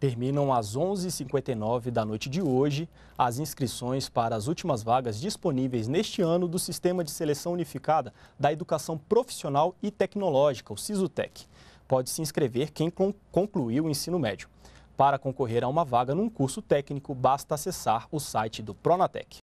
Terminam às 11h59 da noite de hoje as inscrições para as últimas vagas disponíveis neste ano do Sistema de Seleção Unificada da Educação Profissional e Tecnológica, o SISUTEC. Pode se inscrever quem concluiu o ensino médio. Para concorrer a uma vaga num curso técnico, basta acessar o site do Pronatec.